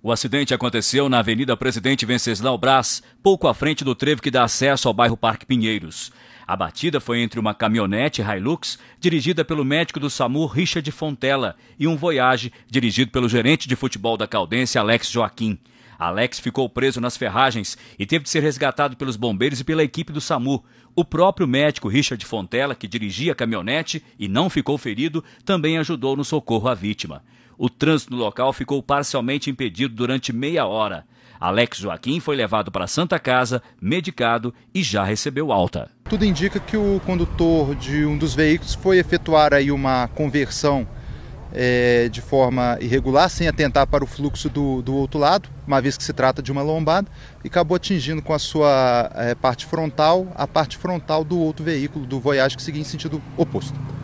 O acidente aconteceu na Avenida Presidente Venceslau Brás, pouco à frente do trevo que dá acesso ao bairro Parque Pinheiros. A batida foi entre uma caminhonete Hilux, dirigida pelo médico do SAMU Richard Fontela, e um Voyage, dirigido pelo gerente de futebol da Caldense Alex Joaquim. Alex ficou preso nas ferragens e teve de ser resgatado pelos bombeiros e pela equipe do SAMU. O próprio médico Richard Fontela, que dirigia a caminhonete e não ficou ferido, também ajudou no socorro à vítima. O trânsito no local ficou parcialmente impedido durante meia hora. Alex Joaquim foi levado para a Santa Casa, medicado e já recebeu alta. Tudo indica que o condutor de um dos veículos foi efetuar aí uma conversão é, de forma irregular, sem atentar para o fluxo do, do outro lado, uma vez que se trata de uma lombada, e acabou atingindo com a sua é, parte frontal a parte frontal do outro veículo, do Voyage, que seguia em sentido oposto.